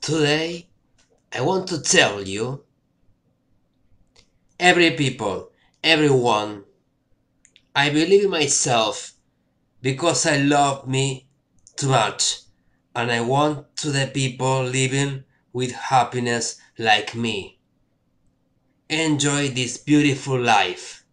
Today, I want to tell you every people, everyone, I believe in myself because I love me too much and I want to the people living with happiness like me. Enjoy this beautiful life.